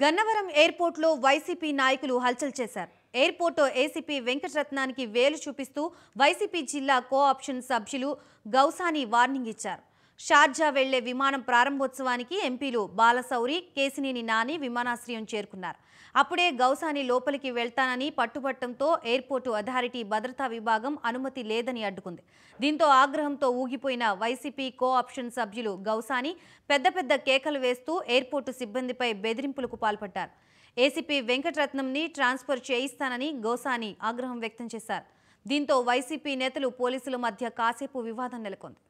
గన్నవరం ఎయిర్పోర్ట్లో వైసీపీ నాయకులు హల్చల్ చేశారు ఎయిర్పోర్ట్ ఏసీపీ వెంకటరత్నానికి వేలు చూపిస్తూ వైసీపీ జిల్లా కోఆప్షన్ సభ్యులు గౌసాని వార్నింగ్ ఇచ్చారు షార్జా వెళ్లే విమానం ప్రారంభోత్సవానికి ఎంపీలు బాలసౌరి కేసినేని నాని విమానాశ్రయం చేరుకున్నారు అప్పుడే గౌసాని లోపలికి వెళ్తానని పట్టుబట్టంతో ఎయిర్పోర్టు అథారిటీ భద్రతా విభాగం అనుమతి లేదని అడ్డుకుంది దీంతో ఆగ్రహంతో ఊగిపోయిన వైసీపీ కో ఆప్షన్ సభ్యులు గౌసాని పెద్ద పెద్ద కేకలు వేస్తూ ఎయిర్పోర్టు సిబ్బందిపై బెదిరింపులకు పాల్పడ్డారు ఏసీపీ వెంకటరత్నంని ట్రాన్స్ఫర్ చేయిస్తానని గోసాని ఆగ్రహం వ్యక్తం చేశారు దీంతో వైసీపీ నేతలు పోలీసుల మధ్య కాసేపు వివాదం నెలకొంది